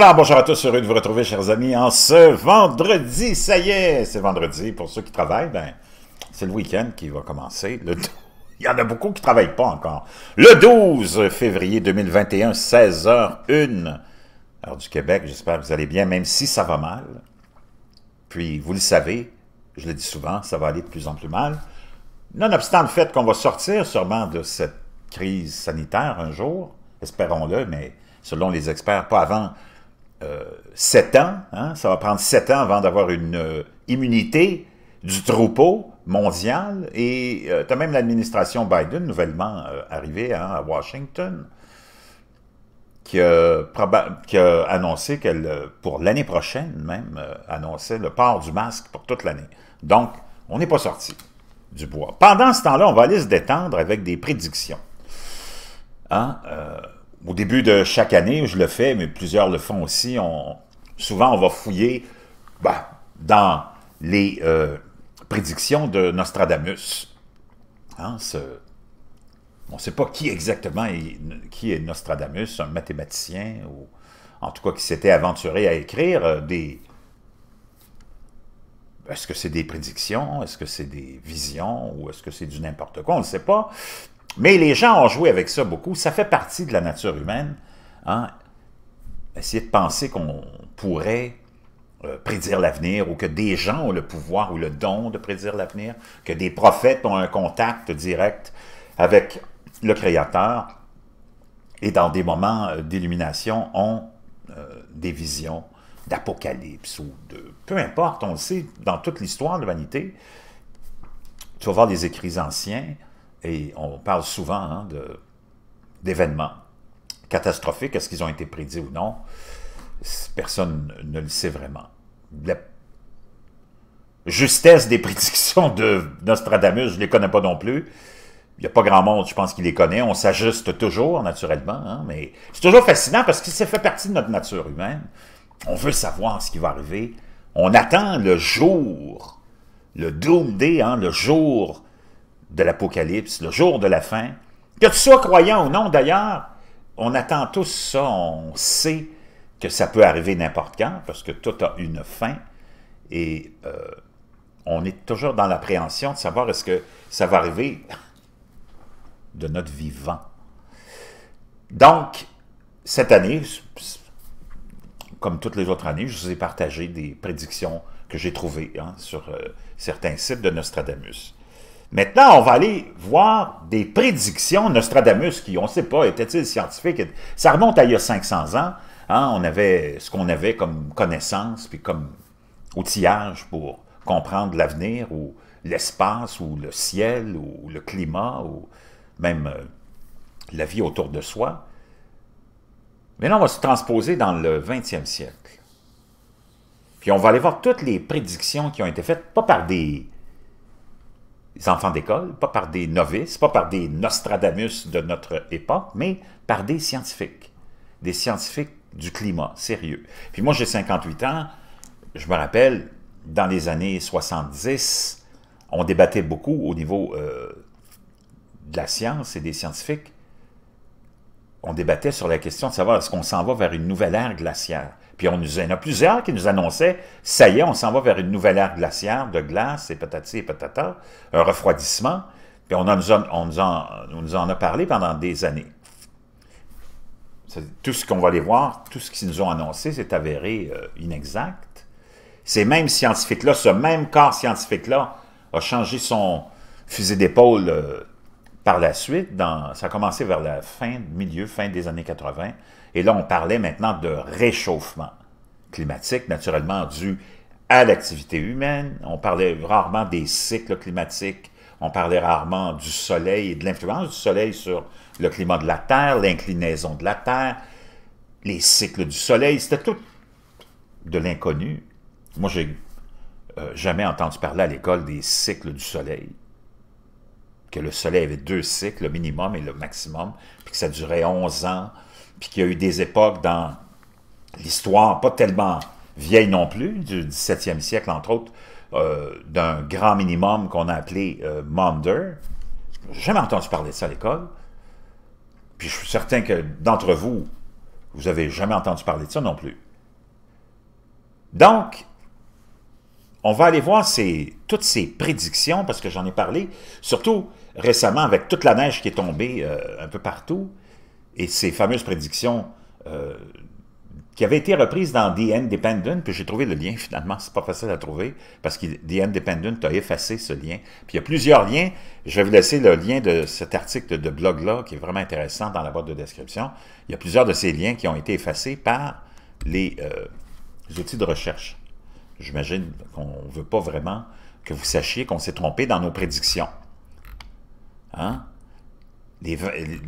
Alors, bonjour à tous, heureux de vous retrouver, chers amis, en ce vendredi, ça y est, c'est vendredi, pour ceux qui travaillent, ben, c'est le week-end qui va commencer, le... il y en a beaucoup qui ne travaillent pas encore. Le 12 février 2021, 16h01, alors du Québec, j'espère que vous allez bien, même si ça va mal, puis vous le savez, je le dis souvent, ça va aller de plus en plus mal, nonobstant le fait qu'on va sortir sûrement de cette crise sanitaire un jour, espérons-le, mais selon les experts, pas avant euh, sept ans, hein, ça va prendre sept ans avant d'avoir une euh, immunité du troupeau mondial. Et euh, tu as même l'administration Biden, nouvellement arrivée hein, à Washington, qui, qui a annoncé qu'elle, pour l'année prochaine même, annonçait le port du masque pour toute l'année. Donc, on n'est pas sorti du bois. Pendant ce temps-là, on va aller se détendre avec des prédictions. Hein? au début de chaque année, je le fais, mais plusieurs le font aussi, souvent on va fouiller ben, dans les euh, prédictions de Nostradamus. Hein, on ne sait pas qui exactement est, qui est Nostradamus, un mathématicien, ou en tout cas qui s'était aventuré à écrire euh, des... Est-ce que c'est des prédictions? Est-ce que c'est des visions? Ou est-ce que c'est du n'importe quoi? On ne sait pas. Mais les gens ont joué avec ça beaucoup. Ça fait partie de la nature humaine. Hein? Essayer de penser qu'on pourrait euh, prédire l'avenir ou que des gens ont le pouvoir ou le don de prédire l'avenir, que des prophètes ont un contact direct avec le Créateur et dans des moments euh, d'illumination ont euh, des visions d'apocalypse ou de... Peu importe, on le sait, dans toute l'histoire de l'humanité, tu vas voir les écrits anciens, et on parle souvent hein, d'événements catastrophiques, est-ce qu'ils ont été prédits ou non, personne ne le sait vraiment. La justesse des prédictions de Nostradamus, je ne les connais pas non plus. Il n'y a pas grand monde, je pense, qui les connaît. On s'ajuste toujours, naturellement, hein, mais c'est toujours fascinant parce que ça fait partie de notre nature humaine. On veut savoir ce qui va arriver. On attend le jour, le doomsday, hein, le jour de l'Apocalypse, le jour de la fin. Que tu sois croyant ou non, d'ailleurs, on attend tous ça, on sait que ça peut arriver n'importe quand, parce que tout a une fin, et euh, on est toujours dans l'appréhension de savoir est-ce que ça va arriver de notre vivant. Donc, cette année, comme toutes les autres années, je vous ai partagé des prédictions que j'ai trouvées hein, sur euh, certains sites de Nostradamus. Maintenant, on va aller voir des prédictions de Nostradamus, qui, on ne sait pas, était-il scientifique? Ça remonte à il y a 500 ans. Hein? On avait ce qu'on avait comme connaissance, puis comme outillage pour comprendre l'avenir, ou l'espace, ou le ciel, ou le climat, ou même euh, la vie autour de soi. Mais on va se transposer dans le 20e siècle. Puis on va aller voir toutes les prédictions qui ont été faites, pas par des enfants d'école, pas par des novices, pas par des Nostradamus de notre époque, mais par des scientifiques, des scientifiques du climat, sérieux. Puis moi, j'ai 58 ans, je me rappelle, dans les années 70, on débattait beaucoup au niveau euh, de la science et des scientifiques on débattait sur la question de savoir est-ce qu'on s'en va vers une nouvelle ère glaciaire. Puis on nous, il y en a plusieurs qui nous annonçaient, ça y est, on s'en va vers une nouvelle ère glaciaire de glace et patati et patata, un refroidissement. Puis on, en, nous en, a parlé pendant des années. Tout ce qu'on va aller voir, tout ce qu'ils nous ont annoncé, c'est avéré euh, inexact. Ces mêmes scientifiques-là, ce même corps scientifique-là, a changé son fusil d'épaule euh, par la suite, ça a commencé vers la fin, milieu, fin des années 80, et là, on parlait maintenant de réchauffement climatique, naturellement dû à l'activité humaine. On parlait rarement des cycles climatiques, on parlait rarement du soleil et de l'influence du soleil sur le climat de la Terre, l'inclinaison de la Terre, les cycles du soleil, c'était tout de l'inconnu. Moi, j'ai euh, jamais entendu parler à l'école des cycles du soleil que le Soleil avait deux cycles, le minimum et le maximum, puis que ça durait 11 ans, puis qu'il y a eu des époques dans l'histoire, pas tellement vieille non plus, du 17e siècle, entre autres, euh, d'un grand minimum qu'on a appelé Mander. Euh, Maunder. J'ai jamais entendu parler de ça à l'école. Puis je suis certain que d'entre vous, vous n'avez jamais entendu parler de ça non plus. Donc, on va aller voir toutes ces prédictions, parce que j'en ai parlé, surtout récemment, avec toute la neige qui est tombée euh, un peu partout, et ces fameuses prédictions euh, qui avaient été reprises dans The Independent, puis j'ai trouvé le lien finalement, c'est pas facile à trouver, parce que The Independent a effacé ce lien. Puis il y a plusieurs liens, je vais vous laisser le lien de cet article de blog-là, qui est vraiment intéressant dans la boîte de description. Il y a plusieurs de ces liens qui ont été effacés par les, euh, les outils de recherche. J'imagine qu'on ne veut pas vraiment que vous sachiez qu'on s'est trompé dans nos prédictions. Hein?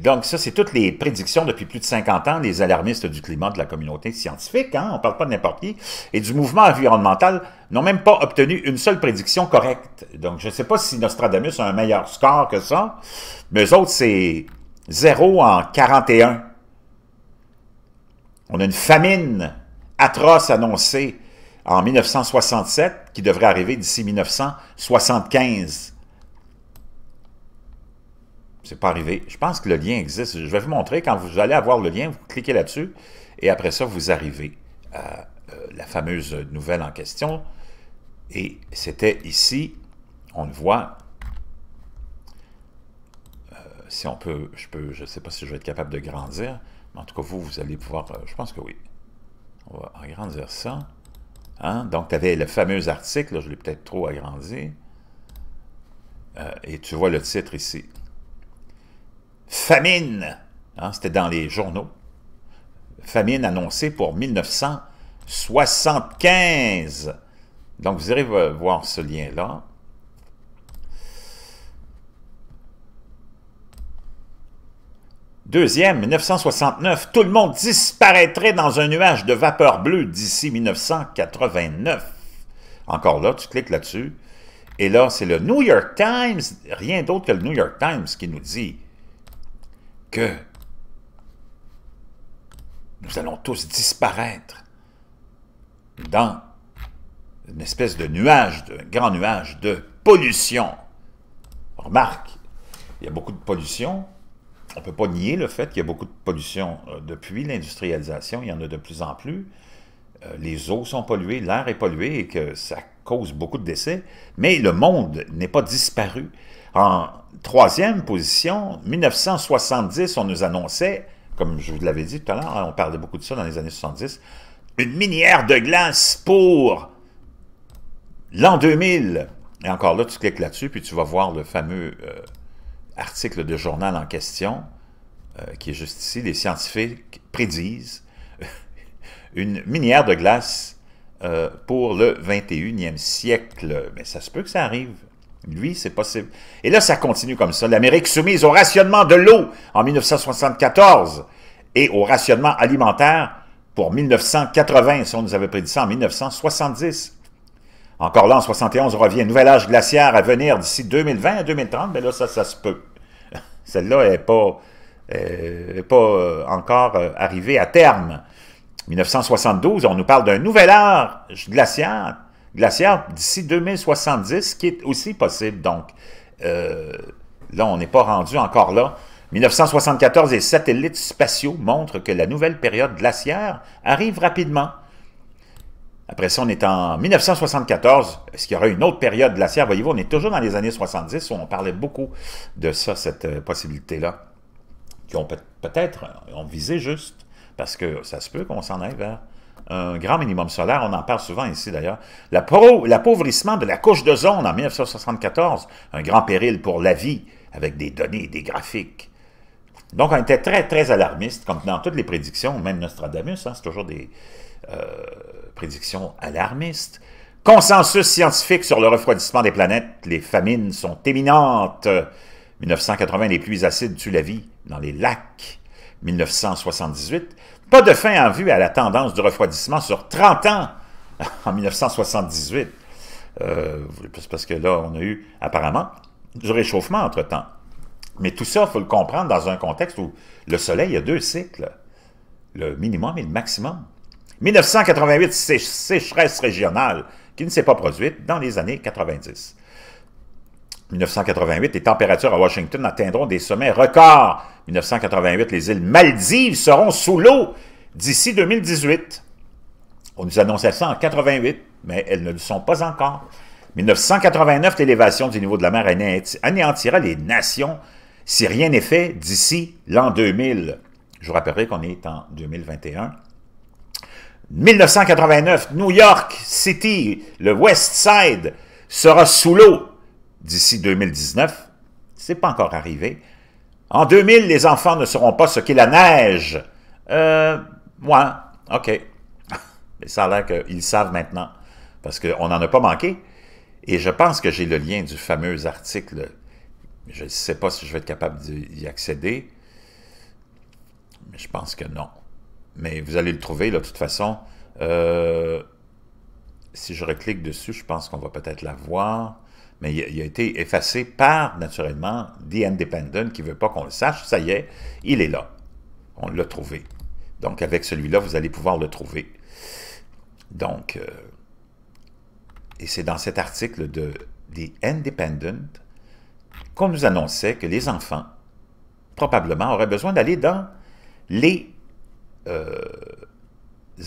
donc ça, c'est toutes les prédictions depuis plus de 50 ans les alarmistes du climat de la communauté scientifique, hein? on ne parle pas de n'importe qui, et du mouvement environnemental n'ont même pas obtenu une seule prédiction correcte. Donc je ne sais pas si Nostradamus a un meilleur score que ça, mais eux autres, c'est 0 en 41. On a une famine atroce annoncée en 1967 qui devrait arriver d'ici 1975. C'est pas arrivé. Je pense que le lien existe. Je vais vous montrer. Quand vous allez avoir le lien, vous cliquez là-dessus. Et après ça, vous arrivez à euh, la fameuse nouvelle en question. Et c'était ici. On le voit. Euh, si on peut, je peux, je sais pas si je vais être capable de grandir. Mais en tout cas, vous, vous allez pouvoir, euh, je pense que oui. On va agrandir ça. Hein? Donc, tu avais le fameux article, je l'ai peut-être trop agrandi. et tu vois le titre ici famine, hein, c'était dans les journaux, famine annoncée pour 1975. Donc, vous irez voir ce lien-là. Deuxième, 1969, tout le monde disparaîtrait dans un nuage de vapeur bleue d'ici 1989. Encore là, tu cliques là-dessus. Et là, c'est le New York Times, rien d'autre que le New York Times qui nous dit que nous allons tous disparaître dans une espèce de nuage, de, un grand nuage de pollution. Remarque, il y a beaucoup de pollution. On ne peut pas nier le fait qu'il y a beaucoup de pollution euh, depuis l'industrialisation. Il y en a de plus en plus. Euh, les eaux sont polluées, l'air est pollué et que ça cause beaucoup de décès, mais le monde n'est pas disparu. En troisième position, 1970, on nous annonçait, comme je vous l'avais dit tout à l'heure, hein, on parlait beaucoup de ça dans les années 70, une minière de glace pour l'an 2000. Et encore là, tu cliques là-dessus, puis tu vas voir le fameux euh, article de journal en question, euh, qui est juste ici. Les scientifiques prédisent une minière de glace euh, pour le 21e siècle. Mais ça se peut que ça arrive. Lui, c'est possible. Et là, ça continue comme ça. L'Amérique soumise au rationnement de l'eau en 1974 et au rationnement alimentaire pour 1980, si on nous avait prédit ça en 1970. Encore là, en 71, on revient. Nouvel âge glaciaire à venir d'ici 2020 à 2030, mais là, ça, ça se peut. Celle-là n'est pas, euh, pas euh, encore arrivée à terme. 1972, on nous parle d'un nouvel art glaciaire, d'ici 2070, qui est aussi possible. Donc, euh, là, on n'est pas rendu encore là. 1974, les satellites spatiaux montrent que la nouvelle période glaciaire arrive rapidement. Après ça, on est en 1974. Est-ce qu'il y aura une autre période glaciaire? Voyez-vous, on est toujours dans les années 70 où on parlait beaucoup de ça, cette euh, possibilité-là, qui ont peut-être, euh, ont visé juste parce que ça se peut qu'on s'en aille vers un grand minimum solaire, on en parle souvent ici d'ailleurs, l'appauvrissement de la couche de zone en 1974, un grand péril pour la vie, avec des données et des graphiques. Donc on était très, très alarmiste, comme dans toutes les prédictions, même Nostradamus, hein, c'est toujours des euh, prédictions alarmistes. Consensus scientifique sur le refroidissement des planètes, les famines sont éminentes. 1980, les pluies acides tuent la vie dans les lacs. 1978, pas de fin en vue à la tendance du refroidissement sur 30 ans en 1978. Euh, parce que là, on a eu apparemment du réchauffement entre-temps. Mais tout ça, il faut le comprendre dans un contexte où le Soleil a deux cycles, le minimum et le maximum. 1988, sécheresse régionale qui ne s'est pas produite dans les années 90. 1988, les températures à Washington atteindront des sommets records. 1988, les îles Maldives seront sous l'eau d'ici 2018. On nous annonçait ça en 88, mais elles ne le sont pas encore. 1989, l'élévation du niveau de la mer anéantira les nations si rien n'est fait d'ici l'an 2000. Je vous rappellerai qu'on est en 2021. 1989, New York City, le West Side, sera sous l'eau d'ici 2019. C'est pas encore arrivé. En 2000, les enfants ne sauront pas ce qu'est la neige. Euh, moi, ouais, OK. Mais ça a l'air qu'ils savent maintenant, parce qu'on n'en a pas manqué. Et je pense que j'ai le lien du fameux article. Je ne sais pas si je vais être capable d'y accéder. Mais je pense que non. Mais vous allez le trouver, là, de toute façon. Euh, si je reclique dessus, je pense qu'on va peut-être la voir mais il, a été effacé par, naturellement, The Independent, qui ne veut pas qu'on le sache. Ça y est, il est là. On l'a trouvé. Donc, avec celui-là, vous allez pouvoir le trouver. Donc, euh, et c'est dans cet article de The Independent qu'on nous annonçait que les enfants, probablement, auraient besoin d'aller dans les... Euh,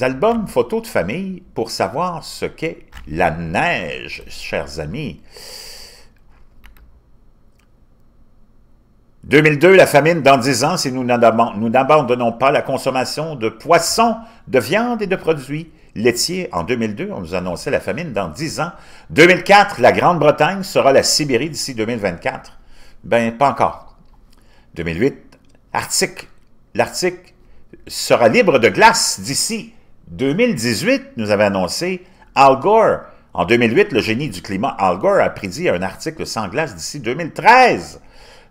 albums photos de famille pour savoir ce qu'est la neige, chers amis. 2002, la famine dans 10 ans si nous n'abandonnons pas la consommation de poissons, de viande et de produits laitiers. En 2002, on nous annonçait la famine dans 10 ans. 2004, la Grande-Bretagne sera la Sibérie d'ici 2024. Ben, pas encore. 2008, Arctique. L'Arctique sera libre de glace d'ici 2018 nous avait annoncé Al Gore. En 2008, le génie du climat Al Gore a prédit un article sans glace d'ici 2013.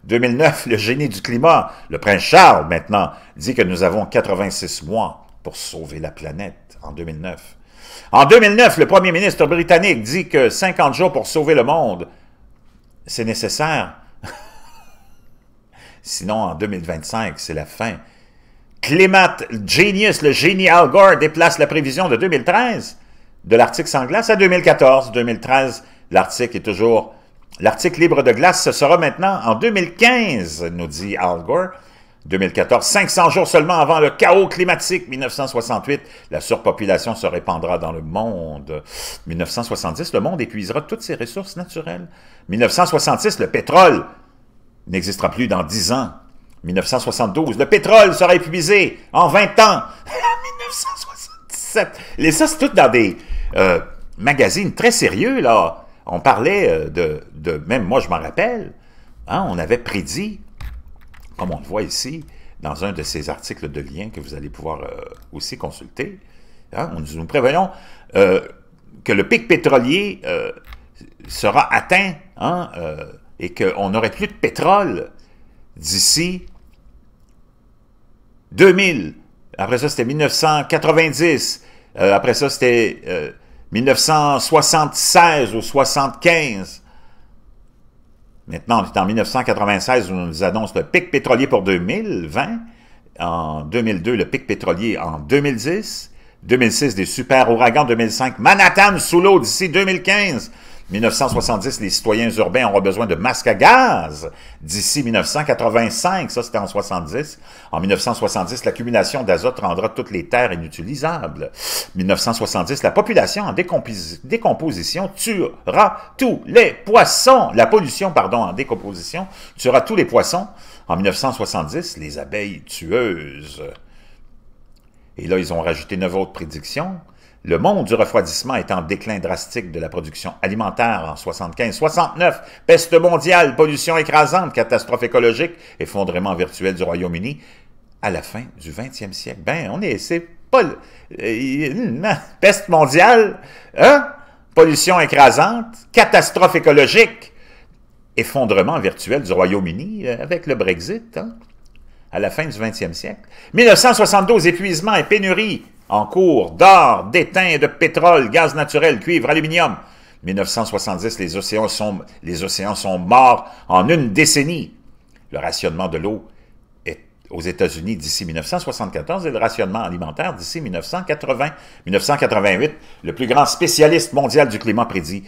2009, le génie du climat, le prince Charles maintenant, dit que nous avons 86 mois pour sauver la planète en 2009. En 2009, le premier ministre britannique dit que 50 jours pour sauver le monde, c'est nécessaire. Sinon, en 2025, c'est la fin Climate Genius, le génie Al Gore, déplace la prévision de 2013 de l'Arctique sans glace à 2014. 2013, l'article est toujours... l'Arctique libre de glace, ce sera maintenant en 2015, nous dit Al Gore. 2014, 500 jours seulement avant le chaos climatique. 1968, la surpopulation se répandra dans le monde. 1970, le monde épuisera toutes ses ressources naturelles. 1966, le pétrole n'existera plus dans 10 ans. 1972, le pétrole sera épuisé en 20 ans. 1977. Et ça, c'est tout dans des euh, magazines très sérieux, là. On parlait euh, de, de même moi, je m'en rappelle, hein, on avait prédit, comme on le voit ici, dans un de ces articles de lien que vous allez pouvoir euh, aussi consulter, nous, hein, nous prévoyons que le pic pétrolier sera atteint hein, et qu'on n'aurait plus de pétrole d'ici 2000, après ça c'était 1990, euh, après ça c'était 1976 euh, ou 75. Maintenant, on est en 1996 où on nous annonce le pic pétrolier pour 2020, en 2002 le pic pétrolier en 2010, 2006 des super ouragans, 2005 Manhattan sous l'eau d'ici 2015. 1970, les citoyens urbains auront besoin de masques à gaz d'ici 1985. Ça, c'était en 70. En 1970, l'accumulation d'azote rendra toutes les terres inutilisables. 1970, la population en décomposition tuera tous les poissons. La pollution, pardon, en décomposition tuera tous les poissons. En 1970, les abeilles tueuses. Et là, ils ont rajouté neuf autres prédictions. Le monde du refroidissement est en déclin drastique de la production alimentaire en 75-69, peste mondiale, pollution écrasante, catastrophe écologique, effondrement virtuel du Royaume-Uni, à la fin du 20e siècle. Ben, on est, c'est pas... Euh, euh, peste mondiale, hein? pollution écrasante, catastrophe écologique, effondrement virtuel du Royaume-Uni euh, avec le Brexit, hein? à la fin du 20e siècle. 1972, épuisement et pénurie en cours d'or, d'étain, de pétrole, gaz naturel, cuivre, aluminium. 1970, les océans sont, les océans sont morts en une décennie. Le rationnement de l'eau est aux États-Unis d'ici 1974 et le rationnement alimentaire d'ici 1980. 1988, le plus grand spécialiste mondial du climat prédit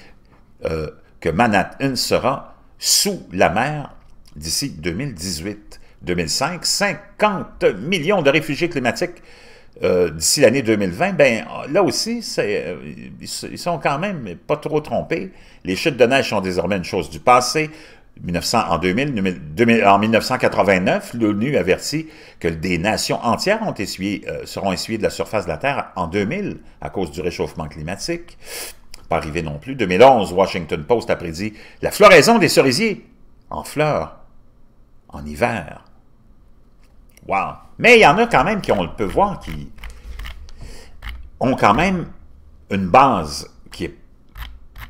euh, que Manhattan sera sous la mer d'ici 2018. 2005, 50 millions de réfugiés climatiques euh, d'ici l'année 2020, ben là aussi, euh, ils sont quand même pas trop trompés. Les chutes de neige sont désormais une chose du passé. 1900, en, 2000, en 1989, l'ONU avertit que des nations entières euh, seront essuyées de la surface de la Terre en 2000 à cause du réchauffement climatique. Pas arrivé non plus. 2011, Washington Post a prédit la floraison des cerisiers en fleurs en hiver. Mais il y en a quand même qui, on le peut voir, qui ont quand même une base qui est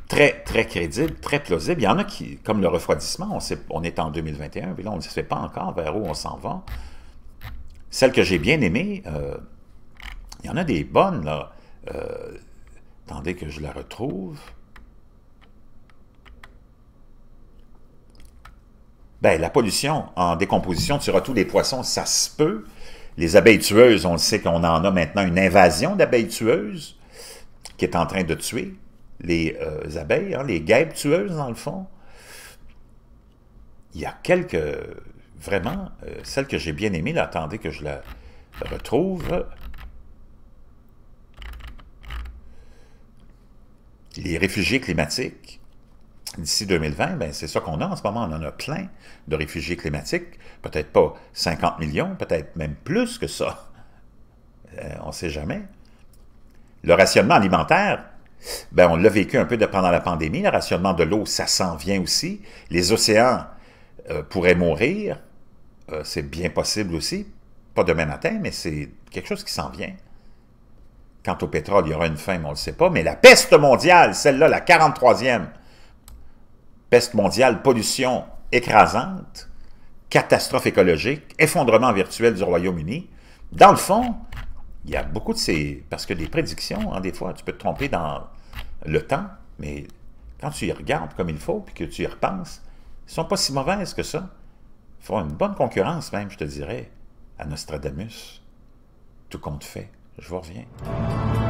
très, très crédible, très plausible. Il y en a qui, comme le refroidissement, on, est en 2021, mais là, on ne sait pas encore vers où on s'en va. Celle que j'ai bien aimée, euh, il y en a des bonnes, là. Euh, attendez que je la retrouve. Ben, la pollution en décomposition sur tous les poissons, ça se peut. Les abeilles tueuses, on le sait qu'on en a maintenant une invasion d'abeilles tueuses qui est en train de tuer les euh, abeilles, hein, les guêpes tueuses dans le fond. Il y a quelques... Vraiment, euh, celles que j'ai bien aimées, là, attendez que je la retrouve. Les réfugiés climatiques d'ici 2020, ben c'est ça qu'on a en ce moment. On en a plein de réfugiés climatiques, peut-être pas 50 millions, peut-être même plus que ça. Euh, on ne sait jamais. Le rationnement alimentaire, ben on l'a vécu un peu pendant la pandémie. Le rationnement de l'eau, ça s'en vient aussi. Les océans euh, pourraient mourir. Euh, c'est bien possible aussi. Pas demain matin, mais c'est quelque chose qui s'en vient. Quant au pétrole, il y aura une fin, mais on ne le sait pas. Mais la peste mondiale, celle-là, la 43e, peste mondiale, pollution écrasante, catastrophe écologique, effondrement virtuel du Royaume-Uni. Dans le fond, il y a beaucoup de ces... Parce que les prédictions, hein, des fois, tu peux te tromper dans le temps, mais quand tu y regardes comme il faut, puis que tu y repenses, ils ne sont pas si mauvaises que ça. Ils font une bonne concurrence même, je te dirais, à Nostradamus. Tout compte fait. Je vous reviens.